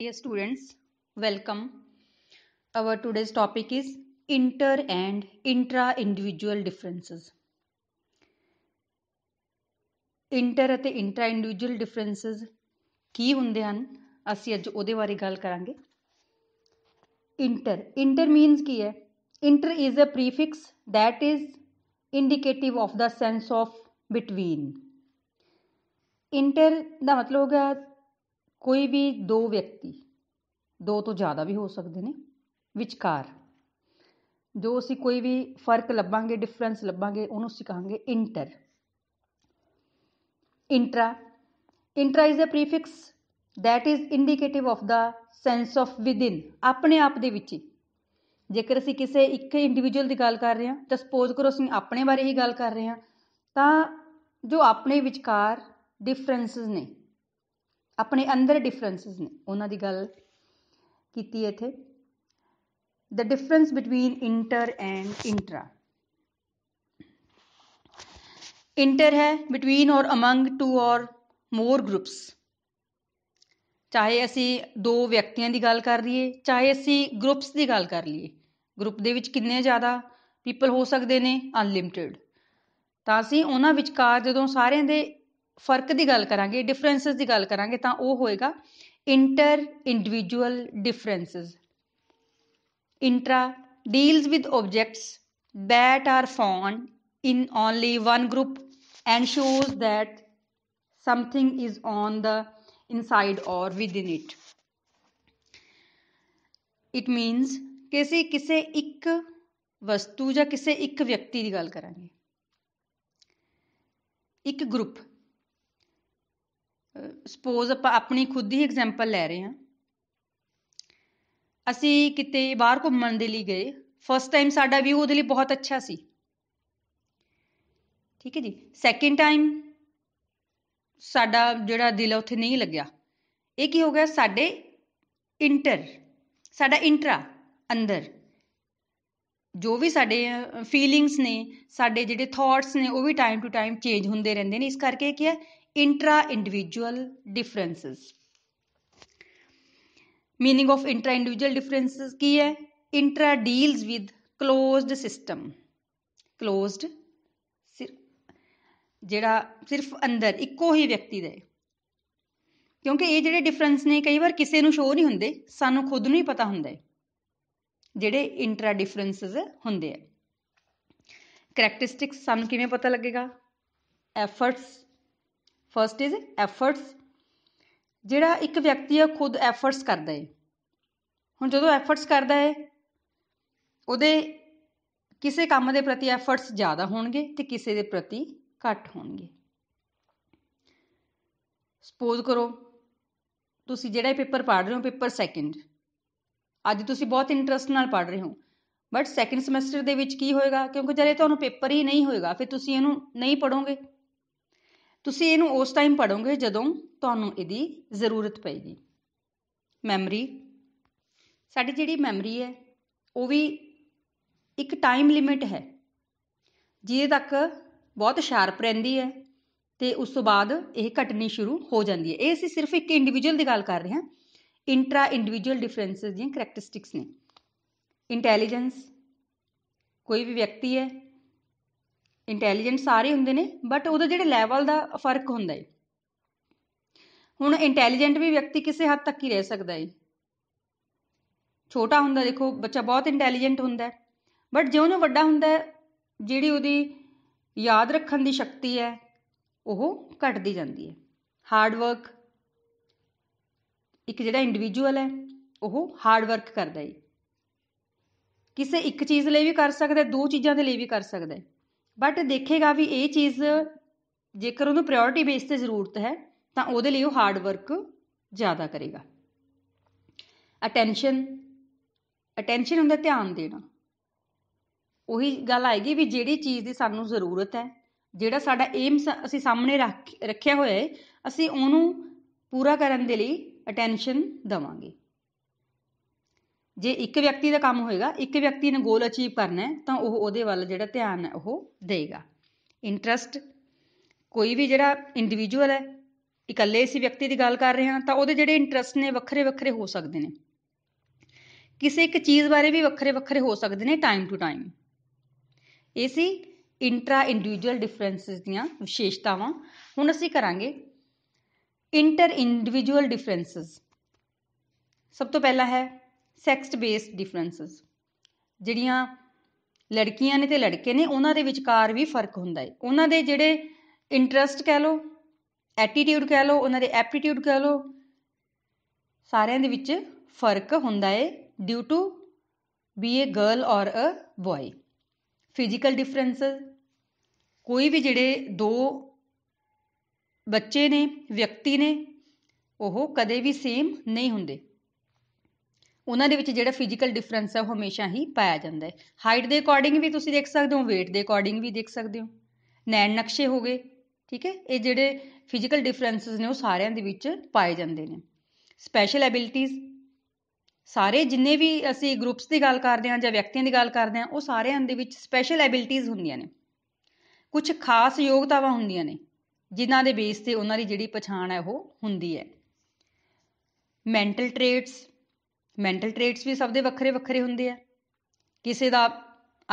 dear students welcome our today's topic is inter and intra individual differences inter ਅਤੇ intra individual differences ਕੀ hunde han ਅਸੀਂ ਅੱਜ ode ਬਾਰੇ gal karange inter inter means ki hai inter is a prefix that is indicative of the sense of between inter ਦਾ ਮਤਲਬ ਹੋ ਗਿਆ ਕੋਈ ਵੀ ਦੋ ਵਿਅਕਤੀ ਦੋ ਤੋਂ ਜ਼ਿਆਦਾ ਵੀ ਹੋ ਸਕਦੇ ਨੇ ਵਿਚਕਾਰ ਜੋ ਅਸੀਂ ਕੋਈ ਵੀ ਫਰਕ ਲੱਭਾਂਗੇ ਡਿਫਰੈਂਸ ਲੱਭਾਂਗੇ ਉਹਨੂੰ ਅਸੀਂ ਕਹਾਂਗੇ inter intra intra is a prefix that is indicative of the sense of within ਆਪਣੇ ਆਪ ਦੇ ਵਿੱਚ ਜੇਕਰ ਅਸੀਂ ਕਿਸੇ ਇੱਕ ਇੰਡੀਵਿਜੂਅਲ ਦੀ ਗੱਲ ਕਰ ਰਹੇ ਹਾਂ ਤਾਂ ਸਪੋਜ਼ ਕਰੋ ਅਸੀਂ ਆਪਣੇ ਬਾਰੇ ਹੀ ਗੱਲ ਕਰ ਰਹੇ ਹਾਂ ਤਾਂ ਜੋ ਆਪਣੇ ਵਿਚਕਾਰ ਡਿਫਰੈਂਸਸ ਨੇ ਆਪਣੇ ਅੰਦਰ ਡਿਫਰੈਂਸਸ ਨੇ ਉਹਨਾਂ ਦੀ ਗੱਲ ਕੀਤੀ ਇੱਥੇ the difference between inter and intra inter ਹੈ ਬੀਟਵੀਨ ਔਰ ਅਮੰਗ ਟੂ ਔਰ ਮੋਰ ਗਰੁੱਪਸ ਚਾਹੇ ਅਸੀਂ ਦੋ ਵਿਅਕਤੀਆਂ ਦੀ ਗੱਲ ਕਰ ਲਈਏ ਚਾਹੇ ਅਸੀਂ ਗਰੁੱਪਸ ਦੀ ਗੱਲ ਕਰ ਲਈਏ ਗਰੁੱਪ ਦੇ ਵਿੱਚ ਕਿੰਨੇ ਜ਼ਿਆਦਾ ਪੀਪਲ ਹੋ ਸਕਦੇ ਨੇ ਅਨਲਿਮਟਿਡ ਤਾਂ ਅਸੀਂ ਉਹਨਾਂ ਵਿਚਕਾਰ ਜਦੋਂ ਸਾਰਿਆਂ ਦੇ फर्क की गल करा डिफरेंस की गल करा तो वो होएगा inter individual difference intra deals with objects that are found in only one group and shows that something is on the inside or within it it means किसी किसी एक वस्तु या किसी एक व्यक्ति की गल करा एक ग्रुप ਸਪੋਜ਼ ਆਪਾਂ ਆਪਣੀ ਖੁਦ ਹੀ ਐਗਜ਼ਾਮਪਲ ਲੈ ਰਹੇ ਹਾਂ ਅਸੀਂ ਕਿਤੇ ਬਾਹਰ ਘੁੰਮਣ ਦੇ ਲਈ ਗਏ ਫਸਟ ਟਾਈਮ ਸਾਡਾ ਵਿਊ ਉਹਦੇ ਲਈ ਬਹੁਤ ਅੱਛਾ ਸੀ ਠੀਕ ਹੈ ਜੀ ਸੈਕਿੰਡ ਟਾਈਮ ਸਾਡਾ ਜਿਹੜਾ ਦਿਲ ਉੱਥੇ ਨਹੀਂ ਲੱਗਿਆ ਇਹ ਕੀ ਹੋ ਗਿਆ ਸਾਡੇ ਇੰਟਰ ਸਾਡਾ ਇੰਟਰਾ ਅੰਦਰ ਜੋ ਵੀ ਸਾਡੇ ਫੀਲਿੰਗਸ ਨੇ ਸਾਡੇ ਜਿਹੜੇ ਥਾਟਸ ਨੇ ਉਹ ਵੀ ਟਾਈਮ ਟੂ ਟਾਈਮ ਚੇਂਜ ਹੁੰਦੇ ਰਹਿੰਦੇ ਨੇ ਇਸ ਕਰਕੇ ਕੀ ਹੈ intra individual differences meaning of intra individual differences ਕੀ ਹੈ intra deals with closed system closed ਜਿਹੜਾ ਸਿਰਫ ਅੰਦਰ ਇੱਕੋ ਹੀ ਵਿਅਕਤੀ ਦਾ ਹੈ ਕਿਉਂਕਿ ਇਹ ਜਿਹੜੇ ਡਿਫਰੈਂਸ ਨੇ ਕਈ ਵਾਰ ਕਿਸੇ ਨੂੰ ਸ਼ੋਅ ਨਹੀਂ ਹੁੰਦੇ ਸਾਨੂੰ ਖੁਦ ਨੂੰ ਹੀ ਪਤਾ ਹੁੰਦਾ ਹੈ ਜਿਹੜੇ ਇੰਟਰਾ ਡਿਫਰੈਂਸਸ ਹੁੰਦੇ ਆ ਕਰੈਕਟਰਿਸਟਿਕਸ ਸਾਨੂੰ ਕਿਵੇਂ ਪਤਾ ਲੱਗੇਗਾ ਐਫਰਟਸ ਫਸਟ ਇਜ਼ ਐਫਰਟਸ ਜਿਹੜਾ ਇੱਕ ਵਿਅਕਤੀ ਆ ਖੁਦ ਐਫਰਟਸ ਕਰਦਾ ਹੈ ਹੁਣ ਜਦੋਂ ਐਫਰਟਸ ਕਰਦਾ ਹੈ ਉਹਦੇ ਕਿਸੇ ਕੰਮ ਦੇ ਪ੍ਰਤੀ ਐਫਰਟਸ ਜ਼ਿਆਦਾ ਹੋਣਗੇ ਤੇ ਕਿਸੇ ਦੇ ਪ੍ਰਤੀ ਘੱਟ ਹੋਣਗੇ ਸਪੋਜ਼ ਕਰੋ ਤੁਸੀਂ ਜਿਹੜਾ ਪੇਪਰ ਪੜ੍ਹ ਰਹੇ ਹੋ ਪੇਪਰ ਸੈਕਿੰਡ ਅੱਜ ਤੁਸੀਂ ਬਹੁਤ ਇੰਟਰਸਟ ਨਾਲ ਪੜ੍ਹ ਰਹੇ ਹੋ ਬਟ ਸੈਕਿੰਡ ਸਮੈਸਟਰ ਦੇ ਵਿੱਚ ਕੀ ਹੋਏਗਾ ਕਿਉਂਕਿ ਜਦ ਇਹ ਤੁਹਾਨੂੰ ਪੇਪਰ ਹੀ ਨਹੀਂ ਹੋਏਗਾ ਫਿਰ ਤੁਸੀਂ ਇਹਨੂੰ ਨਹੀਂ ਪੜੋਗੇ ਤੁਸੀਂ ਇਹਨੂੰ ਉਸ ਟਾਈਮ ਪੜੋਗੇ ਜਦੋਂ ਤੁਹਾਨੂੰ ਇਹਦੀ ਜ਼ਰੂਰਤ ਪਏਗੀ ਮੈਮਰੀ ਸਾਡੀ ਜਿਹੜੀ ਮੈਮਰੀ ਹੈ ਉਹ ਵੀ ਇੱਕ ਟਾਈਮ ਲਿਮਿਟ ਹੈ ਜਿਹਦੇ ਤੱਕ ਬਹੁਤ ਸ਼ਾਰਪ ਰਹਿੰਦੀ ਹੈ ਤੇ ਉਸ ਤੋਂ ਬਾਅਦ ਇਹ ਘਟਣੀ ਸ਼ੁਰੂ ਹੋ ਜਾਂਦੀ ਹੈ ਇਹ ਅਸੀਂ ਸਿਰਫ ਇੱਕ ਇੰਡੀਵਿਜੂਅਲ ਦੀ ਗੱਲ ਕਰ ਰਹੇ ਹਾਂ ਇੰਟਰਾ ਇੰਡੀਵਿਜੂਅਲ ਡਿਫਰੈਂਸਸ ਦੀਆਂ ਕੈਰੈਕਟਿਸਟਿਕਸ ਨੇ ਇੰਟੈਲੀਜੈਂਸ ਕੋਈ ਵੀ ਵਿਅਕਤੀ ਹੈ ਇੰਟੈਲੀਜੈਂਟ ਸਾਰੇ ਹੁੰਦੇ ਨੇ ਬਟ ਉਹਦਾ ਜਿਹੜਾ ਲੈਵਲ ਦਾ ਫਰਕ ਹੁੰਦਾ ਹੈ ਹੁਣ ਇੰਟੈਲੀਜੈਂਟ ਵੀ ਵਿਅਕਤੀ ਕਿਸੇ ਹੱਦ ਤੱਕ ਹੀ ਰਹਿ ਸਕਦਾ ਹੈ ਛੋਟਾ ਹੁੰਦਾ ਦੇਖੋ ਬੱਚਾ ਬਹੁਤ ਇੰਟੈਲੀਜੈਂਟ ਹੁੰਦਾ ਬਟ ਜਿਉਂ-ਜਿਉਂ ਵੱਡਾ ਹੁੰਦਾ ਜਿਹੜੀ ਉਹਦੀ ਯਾਦ ਰੱਖਣ ਦੀ ਸ਼ਕਤੀ ਹੈ ਉਹ ਘਟਦੀ ਜਾਂਦੀ ਹੈ ਹਾਰਡ ਵਰਕ ਇੱਕ ਜਿਹੜਾ ਇੰਡੀਵਿਜੂਅਲ ਹੈ ਉਹ ਹਾਰਡ ਵਰਕ ਕਰਦਾ ਹੈ ਕਿਸੇ ਇੱਕ ਚੀਜ਼ ਲਈ ਵੀ ਕਰ ਸਕਦਾ ਹੈ ਦੋ ਚੀਜ਼ਾਂ ਦੇ ਲਈ ਵੀ ਕਰ ਸਕਦਾ ਹੈ ਬਟ ਦੇਖੇਗਾ ਵੀ ਇਹ ਚੀਜ਼ ਜੇਕਰ ਉਹਨੂੰ ਪ੍ਰਾਇੋਰਟੀ ਬੇਸ 'ਤੇ ਜ਼ਰੂਰਤ ਹੈ ਤਾਂ ਉਹਦੇ ਲਈ ਉਹ ਹਾਰਡ ਵਰਕ ਜ਼ਿਆਦਾ ਕਰੇਗਾ ਅਟੈਂਸ਼ਨ ਅਟੈਂਸ਼ਨ ਹੁੰਦਾ ਧਿਆਨ ਦੇਣਾ ਉਹੀ ਗੱਲ ਆਏਗੀ ਵੀ ਜਿਹੜੀ ਚੀਜ਼ ਦੀ ਸਾਨੂੰ ਜ਼ਰੂਰਤ ਹੈ ਜਿਹੜਾ ਸਾਡਾ ਏਮ ਅਸੀਂ ਸਾਹਮਣੇ ਰੱਖ ਰੱਖਿਆ ਹੋਇਆ ਹੈ ਅਸੀਂ ਉਹਨੂੰ ਪੂਰਾ ਕਰਨ ਦੇ ਲਈ ਅਟੈਂਸ਼ਨ ਦਵਾਂਗੇ ਜੇ ਇੱਕ ਵਿਅਕਤੀ ਦਾ ਕੰਮ ਹੋਏਗਾ ਇੱਕ ਵਿਅਕਤੀ ਨੇ ਗੋਲ ਅਚੀਵ ਕਰਨਾ ਹੈ ਤਾਂ ਉਹ ਉਹਦੇ ਵੱਲ ਜਿਹੜਾ ਧਿਆਨ ਹੈ ਉਹ ਦੇਗਾ ਇੰਟਰਸਟ ਕੋਈ ਵੀ ਜਿਹੜਾ ਇੰਡੀਵਿਜੂਅਲ ਹੈ ਇਕੱਲੇ ਇਸ ਵਿਅਕਤੀ ਦੀ ਗੱਲ ਕਰ ਰਹੇ ਹਾਂ ਤਾਂ ਉਹਦੇ ਜਿਹੜੇ ਇੰਟਰਸਟ ਨੇ ਵੱਖਰੇ ਵੱਖਰੇ ਹੋ ਸਕਦੇ ਨੇ ਕਿਸੇ ਇੱਕ ਚੀਜ਼ ਬਾਰੇ ਵੀ ਵੱਖਰੇ ਵੱਖਰੇ ਹੋ ਸਕਦੇ ਨੇ ਟਾਈਮ ਟੂ ਟਾਈਮ ਇਹ ਸੀ ਇੰਟਰਾ ਇੰਡੀਵਿਜੂਅਲ ਡਿਫਰੈਂਸਸ ਦੀਆਂ ਵਿਸ਼ੇਸ਼ਤਾਵਾਂ ਹੁਣ ਅਸੀਂ ਕਰਾਂਗੇ ਇੰਟਰ ਇੰਡੀਵਿਜੂਅਲ ਡਿਫਰੈਂਸਸ ਸਭ ਤੋਂ ਪਹਿਲਾ ਹੈ ਸੈਕਸ ਬੇਸਡ ਡਿਫਰੈਂਸਸ ਜਿਹੜੀਆਂ ਲੜਕੀਆਂ ਨੇ ਤੇ ਲੜਕੇ ਨੇ ਉਹਨਾਂ ਦੇ ਵਿਚਕਾਰ ਵੀ ਫਰਕ ਹੁੰਦਾ ਹੈ ਉਹਨਾਂ ਦੇ ਜਿਹੜੇ ਇੰਟਰਸਟ ਕਹਿ ਲਓ ਐਟੀਟਿਊਡ ਕਹਿ ਲਓ ਉਹਨਾਂ ਦੇ ਐਪਟੀਟਿਊਡ ਕਹਿ ਲਓ ਸਾਰਿਆਂ ਦੇ ਵਿੱਚ ਫਰਕ ਹੁੰਦਾ ਹੈ due to be a girl or a boy physical differences ਕੋਈ ਵੀ ਜਿਹੜੇ ਦੋ ਬੱਚੇ ਨੇ ਵਿਅਕਤੀ ਨੇ ਉਹ ਕਦੇ ਵੀ ਸੇਮ ਨਹੀਂ ਹੁੰਦੇ ਉਹਨਾਂ ਦੇ ਵਿੱਚ ਜਿਹੜਾ ਫਿਜ਼ੀਕਲ ਡਿਫਰੈਂਸ ਹੈ ਉਹ ਹਮੇਸ਼ਾ ਹੀ ਪਾਇਆ ਜਾਂਦਾ ਹੈ ਹਾਈਟ ਦੇ ਅਕੋਰਡਿੰਗ ਵੀ ਤੁਸੀਂ ਦੇਖ ਸਕਦੇ ਹੋ weight ਦੇ ਅਕੋਰਡਿੰਗ ਵੀ ਦੇਖ ਸਕਦੇ ਹੋ ਨੈਣ ਨਕਸ਼ੇ ਹੋ ਗਏ ਠੀਕ ਹੈ ਇਹ ਜਿਹੜੇ ਫਿਜ਼ੀਕਲ ਡਿਫਰੈਂਸਸ ਨੇ ਉਹ ਸਾਰਿਆਂ ਦੇ ਵਿੱਚ ਪਾਏ ਜਾਂਦੇ ਨੇ ਸਪੈਸ਼ਲ ਐਬਿਲਿਟੀਜ਼ ਸਾਰੇ ਜਿੰਨੇ ਵੀ ਅਸੀਂ ਗਰੁੱਪਸ ਦੀ ਗੱਲ ਕਰਦੇ ਹਾਂ ਜਾਂ ਵਿਅਕਤੀਆਂ ਦੀ ਗੱਲ ਕਰਦੇ ਹਾਂ ਉਹ ਸਾਰਿਆਂ ਦੇ ਵਿੱਚ ਸਪੈਸ਼ਲ ਐਬਿਲਿਟੀਜ਼ ਹੁੰਦੀਆਂ ਨੇ ਕੁਝ ਖਾਸ ਯੋਗਤਾਵਾਂ ਹੁੰਦੀਆਂ ਨੇ ਜਿਨ੍ਹਾਂ ਦੇ ਬੇਸ ਤੇ ਉਹਨਾਂ ਦੀ ਜਿਹੜੀ ਪਛਾਣ ਹੈ ਉਹ ਹੁੰਦੀ ਹੈ ਮੈਂਟਲ ਟ੍ਰੇਟਸ ਮੈਂਟਲ ਟ੍ਰੇਟਸ ਵੀ ਸਭ ਦੇ ਵੱਖਰੇ ਵੱਖਰੇ ਹੁੰਦੇ ਆ ਕਿਸੇ ਦਾ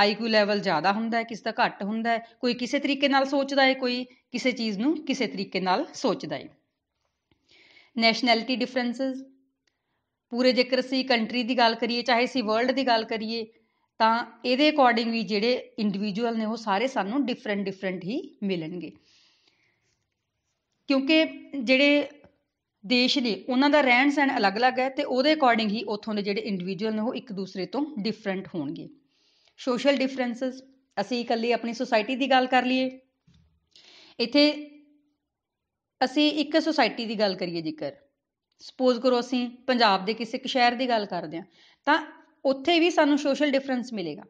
ਆਈਕਿਊ ਲੈਵਲ ਜ਼ਿਆਦਾ ਹੁੰਦਾ ਹੈ ਕਿਸੇ ਦਾ ਘੱਟ ਹੁੰਦਾ ਹੈ ਕੋਈ ਕਿਸੇ ਤਰੀਕੇ ਨਾਲ ਸੋਚਦਾ ਹੈ ਕੋਈ ਕਿਸੇ ਚੀਜ਼ ਨੂੰ ਕਿਸੇ ਤਰੀਕੇ ਨਾਲ ਸੋਚਦਾ ਹੈ ਨੈਸ਼ਨੈਲਿਟੀ ਡਿਫਰੈਂਸਸ ਪੂਰੇ ਜੇਕਰ ਅਸੀਂ ਕੰਟਰੀ ਦੀ ਗੱਲ ਕਰੀਏ ਚਾਹੇ ਅਸੀਂ ਵਰਲਡ ਦੀ ਗੱਲ ਕਰੀਏ ਤਾਂ ਇਹਦੇ ਅਕੋਰਡਿੰਗ ਵੀ ਜਿਹੜੇ ਇੰਡੀਵਿਜੂਅਲ ਨੇ ਉਹ ਸਾਰੇ ਸਾਨੂੰ ਡਿਫਰੈਂਟ ਡਿਫਰੈਂਟ ਹੀ ਮਿਲਣਗੇ ਕਿਉਂਕਿ ਜਿਹੜੇ ਦੇਸ਼ ਲਈ ਉਹਨਾਂ ਦਾ ਰਹਿਣ ਸਹਿਣ ਅਲੱਗ-ਅਲੱਗ ਹੈ ਤੇ ਉਹਦੇ ਅਕੋਰਡਿੰਗ ਹੀ ਉੱਥੋਂ ਦੇ ਜਿਹੜੇ ਇੰਡੀਵਿਜੂਅਲ ਨੇ ਉਹ ਇੱਕ ਦੂਸਰੇ ਤੋਂ ਡਿਫਰੈਂਟ ਹੋਣਗੇ ਸੋਸ਼ਲ ਡਿਫਰੈਂਸਸ ਅਸੀਂ ਇਕੱਲੀ ਆਪਣੀ ਸੋਸਾਇਟੀ ਦੀ ਗੱਲ ਕਰ ਲਈਏ ਇੱਥੇ ਅਸੀਂ ਇੱਕ ਸੋਸਾਇਟੀ ਦੀ ਗੱਲ ਕਰੀਏ ਜੇਕਰ ਸਪੋਜ਼ ਕਰੋ ਅਸੀਂ ਪੰਜਾਬ ਦੇ ਕਿਸੇ ਇੱਕ ਸ਼ਹਿਰ ਦੀ ਗੱਲ ਕਰਦੇ ਹਾਂ ਤਾਂ ਉੱਥੇ ਵੀ ਸਾਨੂੰ ਸੋਸ਼ਲ ਡਿਫਰੈਂਸ ਮਿਲੇਗਾ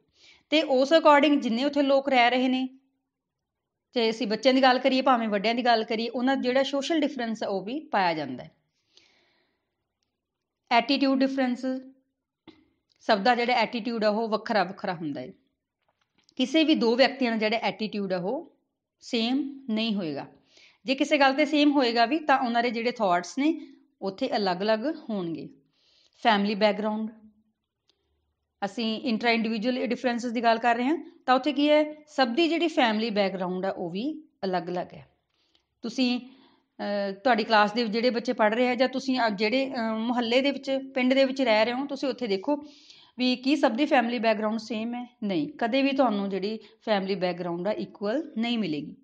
ਤੇ ਉਸ ਅਕੋਰਡਿੰਗ ਜਿੰਨੇ ਉੱਥੇ ਲੋਕ ਰਹਿ ਰਹੇ ਨੇ ਚਾਹੇ ਅਸੀਂ ਬੱਚਿਆਂ ਦੀ ਗੱਲ ਕਰੀਏ ਭਾਵੇਂ ਵੱਡਿਆਂ ਦੀ ਗੱਲ ਕਰੀਏ ਉਹਨਾਂ ਜਿਹੜਾ ਸੋਸ਼ਲ ਡਿਫਰੈਂਸ ਆ ਉਹ ਵੀ ਪਾਇਆ ਜਾਂਦਾ ਹੈ ਐਟੀਟਿਊਡ ਡਿਫਰੈਂਸ ਸਭ ਦਾ ਜਿਹੜਾ ਐਟੀਟਿਊਡ ਆ ਉਹ ਵੱਖਰਾ ਵੱਖਰਾ ਹੁੰਦਾ ਹੈ ਕਿਸੇ ਵੀ ਦੋ ਵਿਅਕਤੀਆਂ ਦਾ ਜਿਹੜਾ ਐਟੀਟਿਊਡ ਆ ਉਹ ਸੇਮ ਨਹੀਂ ਹੋਏਗਾ ਜੇ ਕਿਸੇ ਗੱਲ ਤੇ ਸੇਮ ਹੋਏਗਾ ਵੀ ਤਾਂ ਉਹਨਾਂ ਦੇ ਜਿਹੜੇ ਥਾਟਸ ਨੇ ਉੱਥੇ ਅਲੱਗ-ਅਲੱਗ ਹੋਣਗੇ ਫੈਮਿਲੀ ਬੈਕਗ੍ਰਾਉਂਡ ਅਸੀਂ ਇੰਟਰਾ ਇੰਡੀਵਿਜੂਅਲ ਡਿਫਰੈਂਸਸ ਦੀ ਗੱਲ ਕਰ ਰਹੇ ਹਾਂ ਤਾਂ ਉੱਥੇ ਕੀ ਹੈ ਸਭ ਦੀ ਜਿਹੜੀ ਫੈਮਿਲੀ ਬੈਕਗ੍ਰਾਉਂਡ ਆ ਉਹ ਵੀ ਅਲੱਗ ਅਲੱਗ ਹੈ ਤੁਸੀਂ ਤੁਹਾਡੀ ਕਲਾਸ ਦੇ ਜਿਹੜੇ ਬੱਚੇ ਪੜ੍ਹ ਰਹੇ ਆ ਜਾਂ ਤੁਸੀਂ ਜਿਹੜੇ ਮੁਹੱਲੇ ਦੇ ਵਿੱਚ ਪਿੰਡ ਦੇ ਵਿੱਚ ਰਹਿ ਰਹੇ ਹੋ ਤੁਸੀਂ ਉੱਥੇ ਦੇਖੋ ਵੀ ਕੀ ਸਭ ਦੀ ਫੈਮਿਲੀ ਬੈਕਗ੍ਰਾਉਂਡ ਸੇਮ ਹੈ ਨਹੀਂ ਕਦੇ ਵੀ ਤੁਹਾਨੂੰ ਜਿਹੜੀ ਫੈਮਿਲੀ ਬੈਕਗ੍ਰਾਉਂਡ ਆ ਇਕੁਅਲ ਨਹੀਂ ਮਿਲੇਗੀ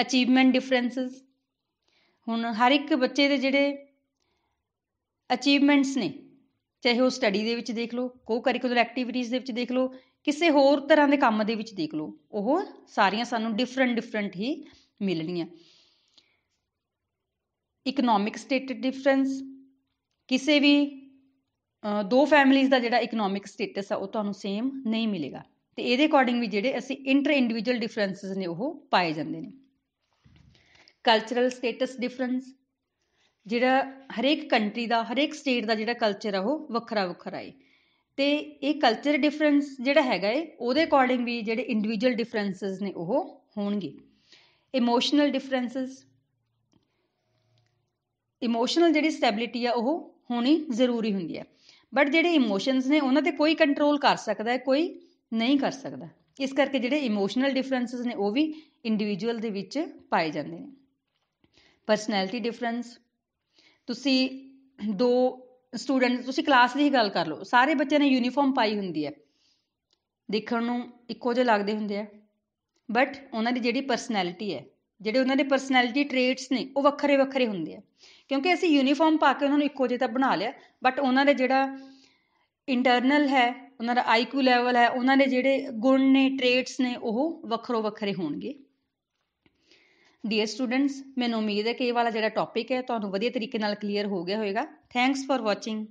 ਅਚੀਵਮੈਂਟ ਡਿਫਰੈਂਸਸ ਹੁਣ ਹਰ ਇੱਕ ਬੱਚੇ ਦੇ ਜਿਹੜੇ ਅਚੀਵਮੈਂਟਸ ਨੇ ਚਾਹੇ ਉਹ ਸਟੱਡੀ ਦੇ ਵਿੱਚ ਦੇਖ ਲਓ ਕੋ ਕਰਿਕੂਲਰ ਐਕਟੀਵਿਟੀਜ਼ ਦੇ ਵਿੱਚ ਦੇਖ ਲਓ ਕਿਸੇ ਹੋਰ ਤਰ੍ਹਾਂ ਦੇ ਕੰਮ ਦੇ ਵਿੱਚ ਦੇਖ ਲਓ ਉਹ ਸਾਰੀਆਂ ਸਾਨੂੰ ਡਿਫਰੈਂਟ ਡਿਫਰੈਂਟ ਹੀ ਮਿਲਣੀਆਂ ਇਕਨੋਮਿਕ ਸਟੇਟਸ ਡਿਫਰੈਂਸ ਕਿਸੇ ਵੀ ਦੋ ਫੈਮਲੀਆਂ ਦਾ ਜਿਹੜਾ ਇਕਨੋਮਿਕ ਸਟੇਟਸ ਆ ਉਹ ਤੁਹਾਨੂੰ ਸੇਮ ਨਹੀਂ ਮਿਲੇਗਾ ਤੇ ਇਹਦੇ ਅਕੋਰਡਿੰਗ ਵੀ ਜਿਹੜੇ ਅਸੀਂ ਇੰਟਰ ਇੰਡੀਵਿਜੂਅਲ ਡਿਫਰੈਂਸਸ ਨੇ ਉਹ ਪਾਏ ਜਾਂਦੇ ਨੇ ਕਲਚਰਲ ਸਟੇਟਸ ਡਿਫਰੈਂਸ ਜਿਹੜਾ ਹਰੇਕ ਕੰਟਰੀ ਦਾ ਹਰੇਕ ਸਟੇਟ ਦਾ ਜਿਹੜਾ ਕਲਚਰ ਆ ਉਹ ਵੱਖਰਾ ਵੱਖਰਾ ਹੈ ਤੇ ਇਹ ਕਲਚਰ ਡਿਫਰੈਂਸ ਜਿਹੜਾ ਹੈਗਾ ਏ ਉਹਦੇ ਅਕੋਰਡਿੰਗ ਵੀ ਜਿਹੜੇ ਇੰਡੀਵਿਜੂਅਲ ਡਿਫਰੈਂਸਸ ਨੇ ਉਹ ਹੋਣਗੇ ਇਮੋਸ਼ਨਲ ਡਿਫਰੈਂਸਸ ਇਮੋਸ਼ਨਲ ਜਿਹੜੀ ਸਟੈਬਿਲਿਟੀ ਆ ਉਹ ਹੋਣੀ ਜ਼ਰੂਰੀ ਹੁੰਦੀ ਹੈ ਬਟ ਜਿਹੜੇ ਇਮੋਸ਼ਨਸ ਨੇ ਉਹਨਾਂ ਤੇ ਕੋਈ ਕੰਟਰੋਲ ਕਰ ਸਕਦਾ ਹੈ ਕੋਈ ਨਹੀਂ ਕਰ ਸਕਦਾ ਇਸ ਕਰਕੇ ਜਿਹੜੇ ਇਮੋਸ਼ਨਲ ਡਿਫਰੈਂਸਸ ਨੇ ਉਹ ਵੀ ਇੰਡੀਵਿਜੂਅਲ ਦੇ ਵਿੱਚ ਪਾਏ ਜਾਂਦੇ ਨੇ ਪਰਸਨੈਲਿਟੀ ਡਿਫਰੈਂਸ ਤੁਸੀਂ ਦੋ ਸਟੂਡੈਂਟ ਤੁਸੀਂ ਕਲਾਸ ਦੀ ਹੀ ਗੱਲ ਕਰ ਲਓ ਸਾਰੇ ਬੱਚਿਆਂ ਨੇ ਯੂਨੀਫਾਰਮ ਪਾਈ ਹੁੰਦੀ ਹੈ ਦੇਖਣ ਨੂੰ ਇੱਕੋ ਜਿਹੇ ਲੱਗਦੇ ਹੁੰਦੇ ਆ ਬਟ ਉਹਨਾਂ ਦੀ ਜਿਹੜੀ ਪਰਸਨੈਲਿਟੀ ਹੈ ਜਿਹੜੇ ਉਹਨਾਂ ਦੇ ਪਰਸਨੈਲਿਟੀ ਟ੍ਰੇਟਸ ਨੇ ਉਹ ਵੱਖਰੇ ਵੱਖਰੇ ਹੁੰਦੇ ਆ ਕਿਉਂਕਿ ਅਸੀਂ ਯੂਨੀਫਾਰਮ ਪਾ ਕੇ ਉਹਨਾਂ ਨੂੰ ਇੱਕੋ ਜਿਹਾ ਤਾਂ ਬਣਾ ਲਿਆ ਬਟ ਉਹਨਾਂ ਦੇ ਜਿਹੜਾ ਇੰਟਰਨਲ ਹੈ ਉਹਨਾਂ ਦਾ ਆਈਕਿਊ ਲੈਵਲ ਹੈ ਉਹਨਾਂ ਦੇ ਜਿਹੜੇ ਗੁਣ ਨੇ ਟ੍ਰੇਟਸ ਨੇ ਉਹ ਵੱਖਰੋ ਵੱਖਰੇ ਹੋਣਗੇ ਡੀਅਰ ਸਟੂਡੈਂਟਸ ਮੈਨੂੰ ਉਮੀਦ ਹੈ ਕਿ ਇਹ ਵਾਲਾ ਜਿਹੜਾ ਟੌਪਿਕ ਹੈ ਤੁਹਾਨੂੰ ਵਧੀਆ ਤਰੀਕੇ ਨਾਲ ਕਲੀਅਰ ਹੋ ਗਿਆ ਹੋਵੇਗਾ ਥੈਂਕਸ ਫॉर ਵਾਚਿੰਗ